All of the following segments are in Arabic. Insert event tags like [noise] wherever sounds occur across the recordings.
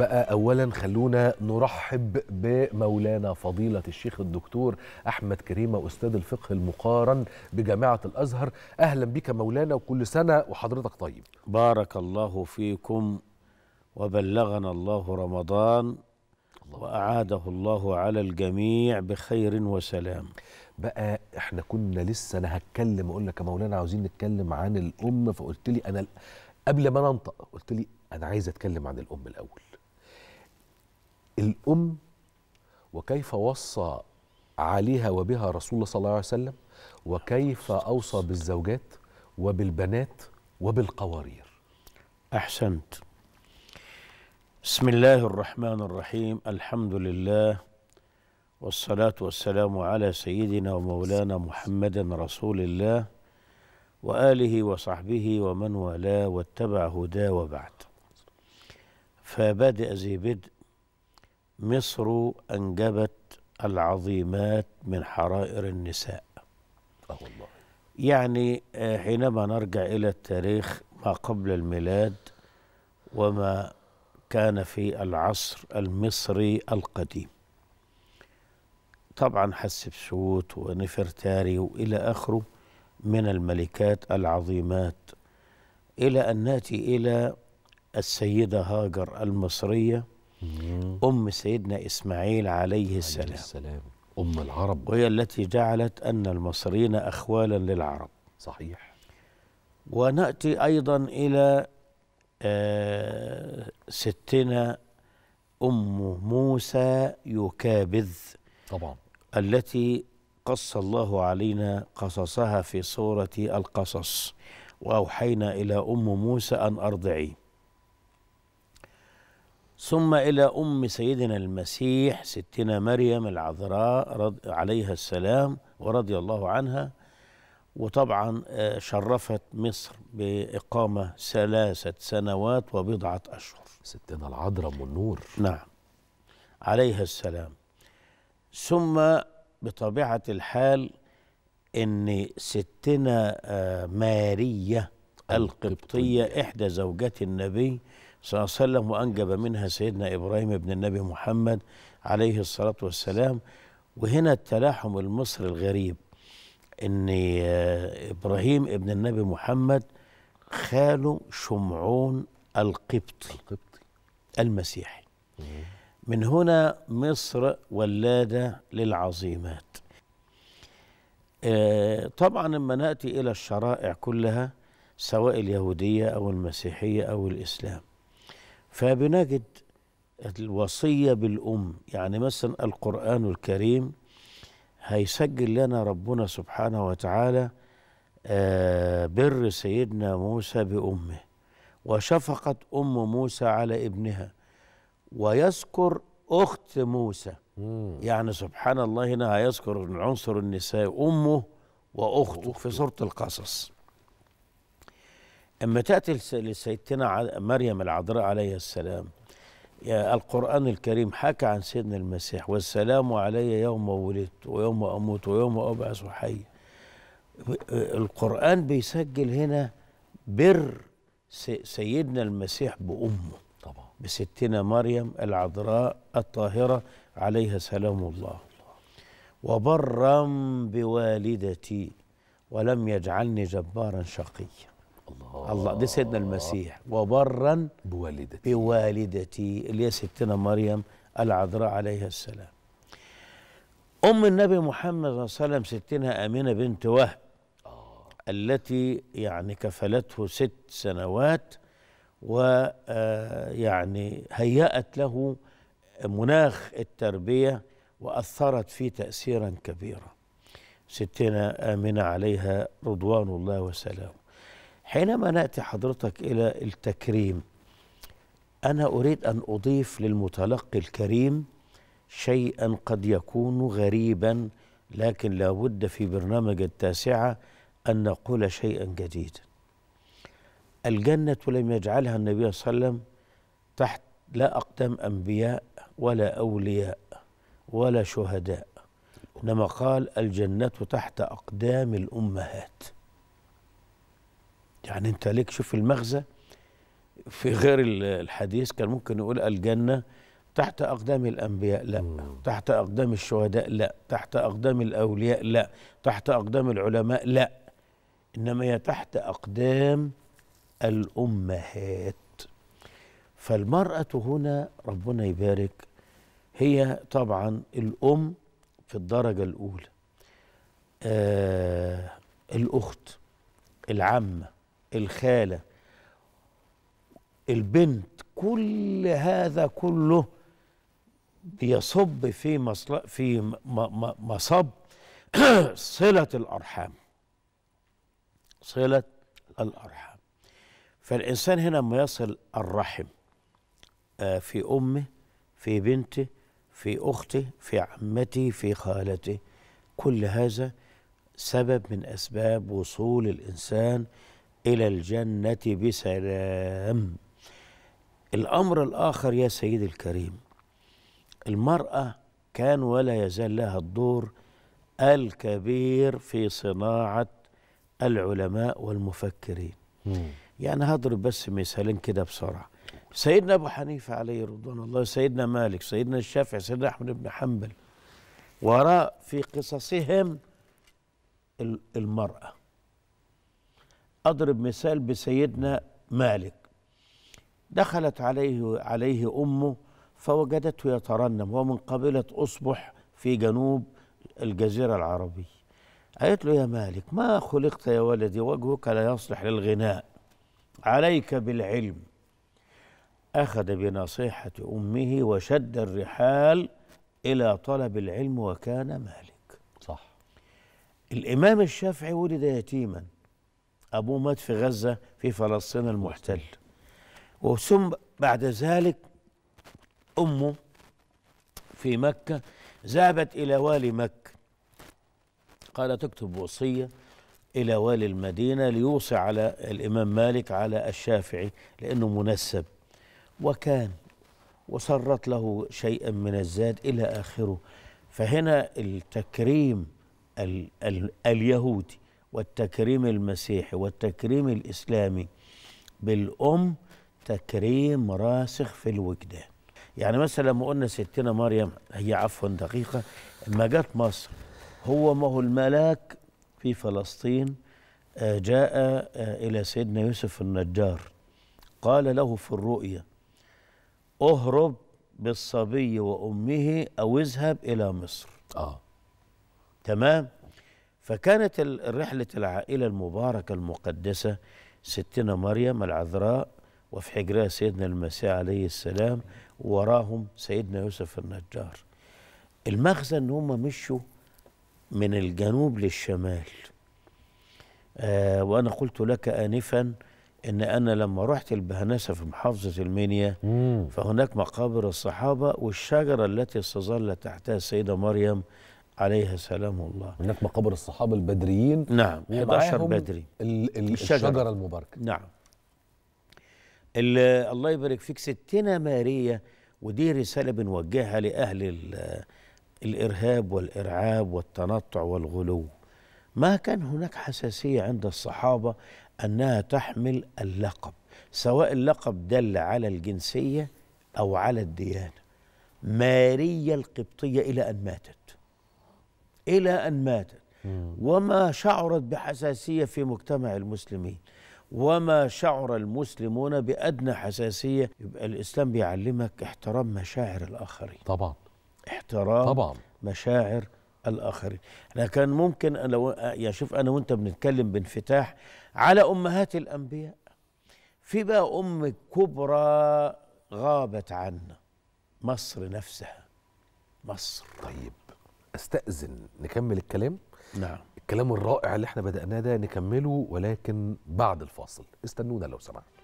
بقى اولا خلونا نرحب بمولانا فضيله الشيخ الدكتور احمد كريمه استاذ الفقه المقارن بجامعه الازهر اهلا بك مولانا وكل سنه وحضرتك طيب بارك الله فيكم وبلغنا الله رمضان وأعاده الله على الجميع بخير وسلام بقى احنا كنا لسه انا هتكلم اقول لك يا مولانا عاوزين نتكلم عن الام فقلت لي انا قبل ما ننطق قلت لي انا عايز اتكلم عن الام الاول الأم وكيف وصى عليها وبها رسول الله صلى الله عليه وسلم وكيف أوصى بالزوجات وبالبنات وبالقوارير أحسنت بسم الله الرحمن الرحيم الحمد لله والصلاة والسلام على سيدنا ومولانا محمد رسول الله وآله وصحبه ومن والاه واتبع هداه وبعد فبادئ ذي بدء مصر أنجبت العظيمات من حرائر النساء أه والله يعني آه، حينما نرجع إلى التاريخ ما قبل الميلاد وما كان في العصر المصري القديم طبعا حسبسوت ونفرتاري وإلى آخره من الملكات العظيمات إلى أن نأتي إلى السيدة هاجر المصرية أم سيدنا إسماعيل عليه السلام, عليه السلام. أم العرب وهي التي جعلت أن المصريين أخوالا للعرب صحيح ونأتي أيضا إلى آه ستنا أم موسى يكابذ طبعا التي قص الله علينا قصصها في سورة القصص وأوحينا إلى أم موسى أن أرضعيه ثم إلى أم سيدنا المسيح ستنا مريم العذراء عليها السلام ورضي الله عنها وطبعا آه، شرفت مصر بإقامة ثلاثة سنوات وبضعة أشهر ستنا العذراء والنور النور نعم عليها السلام ثم بطبيعة الحال أن ستنا آه، مارية القبطية إحدى زوجات النبي صلى الله عليه وسلم وأنجب منها سيدنا إبراهيم ابن النبي محمد عليه الصلاة والسلام وهنا التلاحم المصري الغريب ان ابراهيم ابن النبي محمد خاله شمعون القبطي القبطي المسيحي من هنا مصر ولادة للعظيمات آه، طبعا لما نأتي إلى الشرائع كلها سواء اليهودية أو المسيحية أو الإسلام فبنجد الوصية بالأم يعني مثلا القرآن الكريم هيسجل لنا ربنا سبحانه وتعالى آه، بر سيدنا موسى بأمه وشفقت أم موسى على ابنها ويذكر أخت موسى مم. يعني سبحان الله هنا هيذكر العنصر عنصر النساء أمه وأخته في سورة القصص أما تأتي لسيدتنا مريم العذراء عليه السلام القرآن الكريم حكى عن سيدنا المسيح والسلام علي يوم ولدت ويوم أموت ويوم أبعث حي القرآن بيسجل هنا بر سيدنا المسيح بأمه طبعا بستنا مريم العذراء الطاهرة عليها سلام الله وبرا بوالدتي ولم يجعلني جبارا شقيا الله الله ده سيدنا المسيح وبرا بوالدتي بوالدتي اللي هي ستنا مريم العذراء عليها السلام أم النبي محمد صلى الله عليه وسلم ستنا آمنة بنت وهب آه. التي يعني كفلته ست سنوات ويعني آه، هيأت له مناخ التربية وأثرت فيه تأثيرا كبيرا ستنا آمنة عليها رضوان الله وسلامه حينما ناتي حضرتك الى التكريم انا اريد ان اضيف للمتلقي الكريم شيئا قد يكون غريبا لكن لابد في برنامج التاسعه ان نقول شيئا جديدا الجنه لم يجعلها النبي صلى الله عليه وسلم تحت لا اقدام انبياء ولا اولياء ولا شهداء انما قال الجنه تحت اقدام الامهات يعني انت ليك شوف المغزى في غير الحديث كان ممكن يقول الجنه تحت أقدام الأنبياء لا مم. تحت أقدام الشهداء لا تحت أقدام الأولياء لا تحت أقدام العلماء لا إنما هي تحت أقدام الأمهات فالمرأة هنا ربنا يبارك هي طبعا الأم في الدرجة الأولى آه الأخت العمة الخالة البنت كل هذا كله بيصب في مصل في مصب [coughs] صلة الأرحام صلة الأرحام فالإنسان هنا ما يصل الرحم آه، في أمه في بنته في أخته في عمته في خالته كل هذا سبب من أسباب وصول الإنسان إلى الجنة بسلام الأمر الآخر يا سيدي الكريم المرأة كان ولا يزال لها الدور الكبير في صناعة العلماء والمفكرين يعني هضرب بس مثالين كده بسرعة سيدنا أبو حنيفة عليه رضوان الله سيدنا مالك سيدنا الشافعي سيدنا أحمد بن حنبل وراء في قصصهم المرأة أضرب مثال بسيدنا مالك دخلت عليه عليه أمه فوجدته يترنم ومن قبيلة أصبح في جنوب الجزيرة العربية قالت له يا مالك ما خلقت يا ولدي وجهك لا يصلح للغناء عليك بالعلم أخذ بنصيحة أمه وشد الرحال إلى طلب العلم وكان مالك صح الإمام الشافعي ولد يتيماً أبوه مات في غزة في فلسطين المحتل وثم بعد ذلك أمه في مكة ذهبت إلى والي مكة قال تكتب وصية إلى والي المدينة ليوصي على الإمام مالك على الشافعي لأنه منسب وكان وسرت له شيئا من الزاد إلى آخره فهنا التكريم ال ال اليهودي والتكريم المسيحي والتكريم الإسلامي بالأم تكريم راسخ في الوجدان يعني مثلا لما قلنا ستنا مريم هي عفوا دقيقة لما جت مصر هو ما هو الملاك في فلسطين آه، جاء آه، إلى سيدنا يوسف النجار قال له في الرؤيا اهرب بالصبي وأمه أو اذهب إلى مصر آه. تمام فكانت رحلة العائلة المباركة المقدسة ستنا مريم العذراء وفي حجرها سيدنا المسيح عليه السلام وراهم سيدنا يوسف النجار المغزى ان هم مشوا من الجنوب للشمال آه وانا قلت لك انفا ان انا لما رحت البهنسه في محافظه المنيا فهناك مقابر الصحابه والشجره التي استظل تحتها السيده مريم عليها سلام الله هناك مقابر الصحابة البدريين نعم 11 بدري الشجرة, الشجرة المباركة نعم الله يبارك فيك ستنا ماريا ودي رسالة بنوجهها لأهل الإرهاب والإرعاب والتنطع والغلو ما كان هناك حساسية عند الصحابة أنها تحمل اللقب سواء اللقب دل على الجنسية أو على الديانة ماريا القبطية إلى أن ماتت إلى أن ماتت وما شعرت بحساسية في مجتمع المسلمين وما شعر المسلمون بأدنى حساسية يبقى الإسلام بيعلمك احترام مشاعر الآخرين طبعا احترام طبعا مشاعر الآخرين أنا كان ممكن لو يا شوف أنا وأنت بنتكلم بانفتاح على أمهات الأنبياء في بقى أم كبرى غابت عنا مصر نفسها مصر طيب استاذن نكمل الكلام نعم الكلام الرائع اللي احنا بدأناه ده نكمله ولكن بعد الفاصل استنونا لو سمحتوا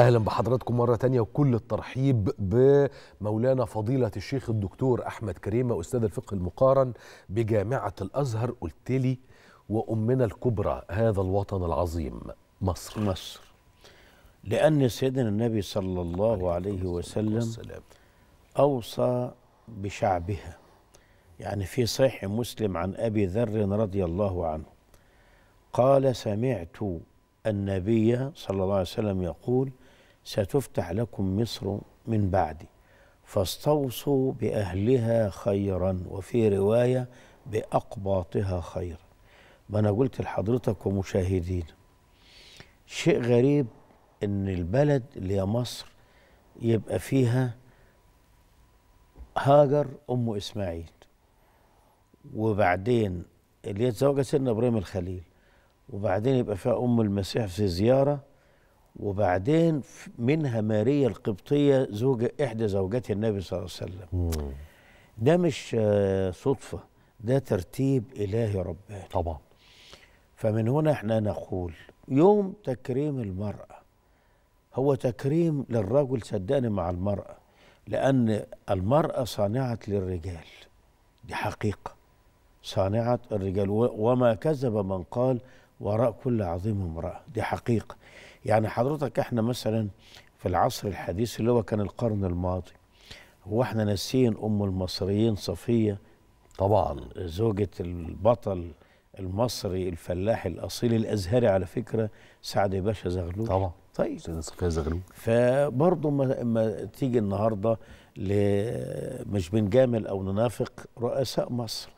اهلا بحضراتكم مره تانية وكل الترحيب بمولانا فضيله الشيخ الدكتور احمد كريمه استاذ الفقه المقارن بجامعه الازهر قلت لي وامنا الكبرى هذا الوطن العظيم مصر مصر لان سيدنا النبي صلى الله عليه وسلم والسلام. اوصى بشعبها يعني في صحيح مسلم عن ابي ذر رضي الله عنه قال سمعت النبي صلى الله عليه وسلم يقول ستفتح لكم مصر من بعدي فاستوصوا بأهلها خيرا وفي رواية بأقباطها خيرا ما أنا قلت لحضرتك ومشاهدين شيء غريب إن البلد اللي هي مصر يبقى فيها هاجر أم إسماعيل وبعدين اللي هي سيدنا إبراهيم الخليل وبعدين يبقى فيها أم المسيح في زيارة وبعدين منها ماريا القبطية زوجة إحدى زوجات النبي صلى الله عليه وسلم مم. ده مش آه، صدفة ده ترتيب إلهي رباني طبعا فمن هنا احنا نقول يوم تكريم المرأة هو تكريم للرجل صدقني مع المرأة لأن المرأة صانعة للرجال دي حقيقة صانعة الرجال وما كذب من قال وراء كل عظيم امرأة دي حقيقة يعني حضرتك احنا مثلا في العصر الحديث اللي هو كان القرن الماضي هو احنا ناسيين ام المصريين صفيه طبعا زوجة البطل المصري الفلاح الاصيل الازهري على فكره سعد باشا زغلول طبعا طيب سيدة صفيه زغلول فبرضه ما, ما تيجي النهارده مش بنجامل او ننافق رؤساء مصر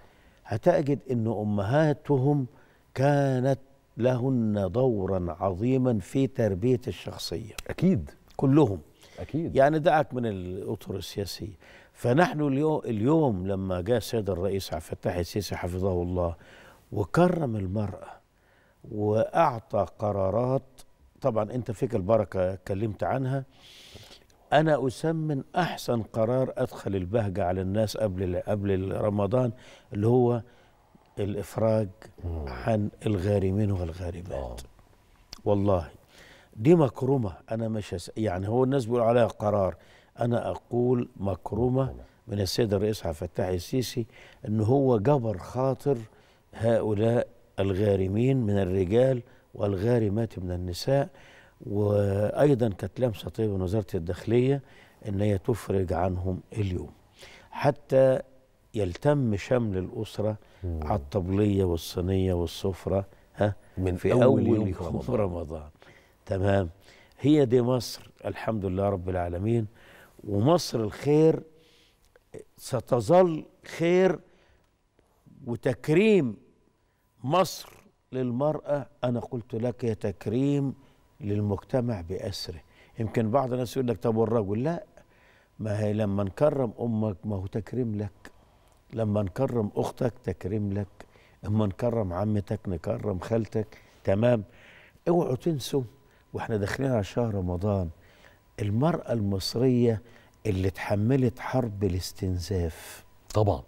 هتجد ان امهاتهم كانت لهن دورا عظيما في تربيه الشخصيه اكيد كلهم اكيد يعني دعك من الاطر السياسيه فنحن اليوم لما جاء السيد الرئيس عبد الفتاح السيسي حفظه الله وكرم المراه واعطى قرارات طبعا انت فيك البركه اتكلمت عنها انا اسمن احسن قرار ادخل البهجه على الناس قبل قبل رمضان اللي هو الإفراج مم. عن الغارمين والغارمات أوه. والله دي مكرمة أنا مش هس... يعني هو الناس بيقولوا عليها قرار أنا أقول مكرمة من السيد الرئيس عبد الفتاح السيسي أن هو جبر خاطر هؤلاء الغارمين من الرجال والغارمات من النساء وأيضا كانت لمسة طيبة من وزارة الداخلية أن هي تفرج عنهم اليوم حتى يلتم شمل الأسرة مم. على الطبلية والصينية والسفرة ها من في أول, أول يوم, في رمضان. رمضان تمام هي دي مصر الحمد لله رب العالمين ومصر الخير ستظل خير وتكريم مصر للمرأة أنا قلت لك يا تكريم للمجتمع بأسره يمكن بعض الناس يقول لك طب والرجل لا ما هي لما نكرم أمك ما هو تكريم لك لما نكرم اختك تكرم لك اما نكرم عمتك نكرم خالتك تمام اوعوا تنسوا واحنا داخلين على شهر رمضان المرأة المصرية اللي اتحملت حرب الاستنزاف طبعا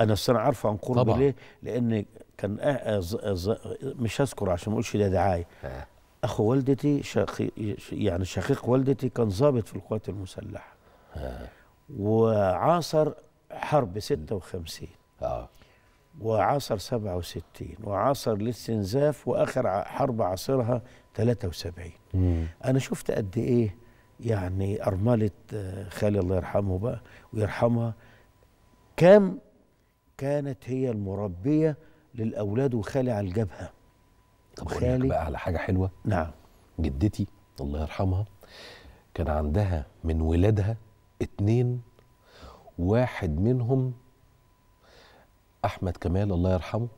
انا السنة عارفة عن قرب طبعا. ليه لان كان أز أز مش هذكر عشان ما اقولش ده دعايه آه. اخو والدتي شقيق يعني شقيق والدتي كان ضابط في القوات المسلحه آه. وعاصر حرب 56 اه وعصر 67 وعصر الاستنزاف واخر حرب عاصرها 73 مم. انا شفت قد ايه يعني ارمله آه، خالي الله يرحمه بقى ويرحمها كم كانت هي المربيه للاولاد وخالي على الجبهه طب خالي بقى على حاجه حلوه نعم جدتي الله يرحمها كان عندها من ولادها اتنين واحد منهم احمد كمال الله يرحمه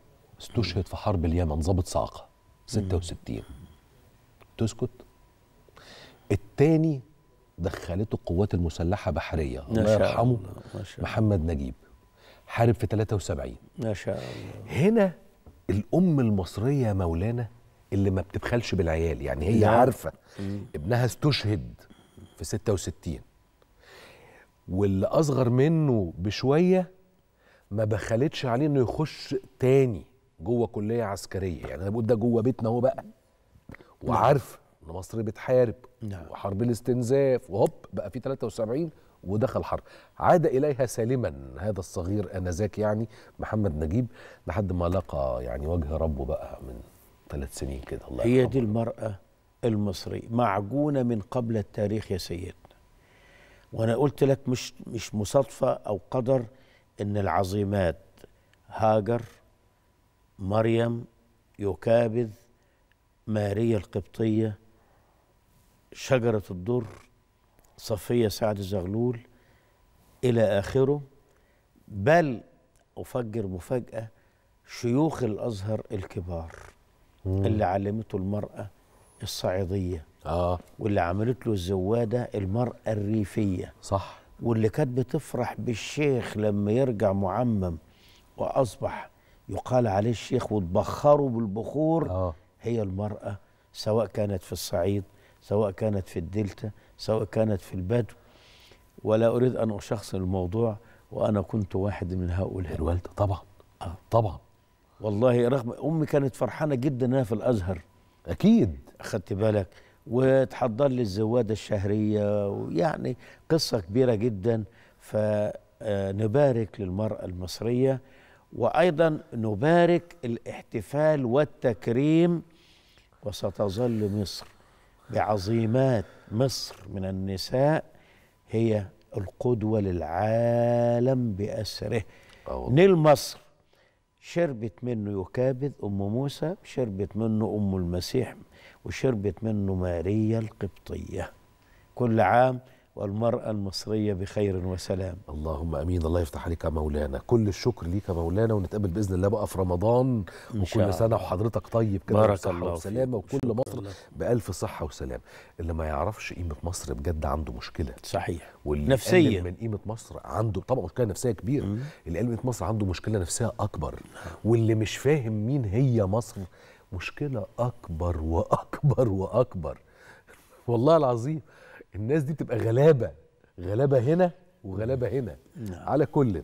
استشهد في حرب اليمن ضابط صاعقه 66 تسكت التاني دخلته القوات المسلحه بحريه الله يرحمه محمد نجيب حارب في 73 ما شاء الله هنا الام المصريه مولانا اللي ما بتبخلش بالعيال يعني هي نعم. عارفه ابنها استشهد في 66 واللي اصغر منه بشويه ما بخلتش عليه انه يخش تاني جوه كليه عسكريه يعني انا بقول ده جوه بيتنا اهو بقى وعارف ان مصر بتحارب نعم. وحرب الاستنزاف وهوب بقى في 73 ودخل حرب عاد اليها سالما هذا الصغير انذاك يعني محمد نجيب لحد ما لقى يعني وجه ربه بقى من ثلاث سنين كده الله هي دي المراه المصري معجونه من قبل التاريخ يا سيدنا وانا قلت لك مش مش مصادفه او قدر ان العظيمات هاجر مريم يكابد ماريا القبطيه شجره الدر صفيه سعد زغلول الى اخره بل افجر مفاجاه شيوخ الازهر الكبار اللي علمته المراه الصعيديه اه واللي عملت له الزواده المراه الريفيه صح واللي كانت بتفرح بالشيخ لما يرجع معمم واصبح يقال عليه الشيخ وتبخره بالبخور آه. هي المراه سواء كانت في الصعيد سواء كانت في الدلتا سواء كانت في البدو ولا اريد ان اشخص الموضوع وانا كنت واحد من هؤلاء الوالده طبعا آه. طبعا والله رغم امي كانت فرحانه جدا انها في الازهر اكيد اخذت بالك وتحضر لي الزواده الشهريه ويعني قصه كبيره جدا فنبارك آه، للمراه المصريه وايضا نبارك الاحتفال والتكريم وستظل مصر بعظيمات مصر من النساء هي القدوه للعالم باسره نيل مصر شربت منه يكابد ام موسى شربت منه ام المسيح وشربت منه ماريا القبطية كل عام والمرأة المصرية بخير وسلام اللهم أمين الله يفتح عليك يا مولانا كل الشكر ليك يا مولانا ونتقابل بإذن الله بقى في رمضان إن وكل سنة وحضرتك طيب كده بارك الله وسلامة وكل مصر الله. بألف صحة وسلام اللي ما يعرفش قيمة مصر بجد عنده مشكلة صحيح واللي نفسية من قيمة مصر عنده طبعا مشكلة نفسية كبيرة اللي قال قيمة مصر عنده مشكلة نفسية أكبر واللي مش فاهم مين هي مصر مشكله اكبر واكبر واكبر والله العظيم الناس دي بتبقى غلابه غلابه هنا وغلابه هنا نعم. على كل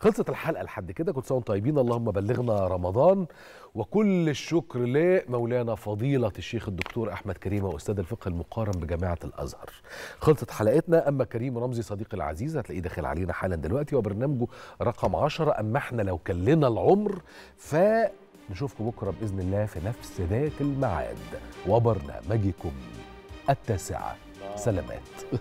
خلصت الحلقه لحد كده كنت سوا طيبين اللهم بلغنا رمضان وكل الشكر لمولانا فضيله الشيخ الدكتور احمد كريم واستاذ الفقه المقارن بجامعه الازهر خلصت حلقتنا اما كريم رمزي صديقي العزيز هتلاقيه داخل علينا حالا دلوقتي وبرنامجه رقم 10 اما احنا لو كان لنا العمر ف نشوفكم بكره باذن الله في نفس ذات الميعاد وبرنامجكم التاسعه سلامات